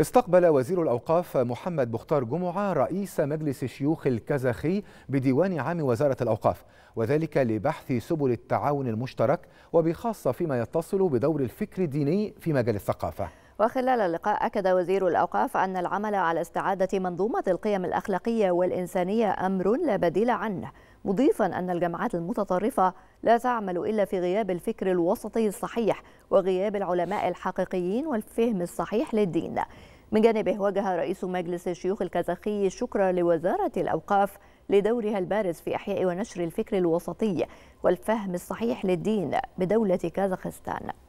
استقبل وزير الأوقاف محمد بختار جمعة رئيس مجلس الشيوخ الكازاخي بديوان عام وزارة الأوقاف وذلك لبحث سبل التعاون المشترك وبخاصة فيما يتصل بدور الفكر الديني في مجال الثقافة وخلال اللقاء أكد وزير الأوقاف أن العمل على استعادة منظومة القيم الأخلاقية والإنسانية أمر لا بديل عنه مضيفا أن الجامعات المتطرفة لا تعمل إلا في غياب الفكر الوسطي الصحيح وغياب العلماء الحقيقيين والفهم الصحيح للدين من جانبه وجه رئيس مجلس الشيوخ الكازاخي الشكر لوزارة الأوقاف لدورها البارز في إحياء ونشر الفكر الوسطي والفهم الصحيح للدين بدولة كازاخستان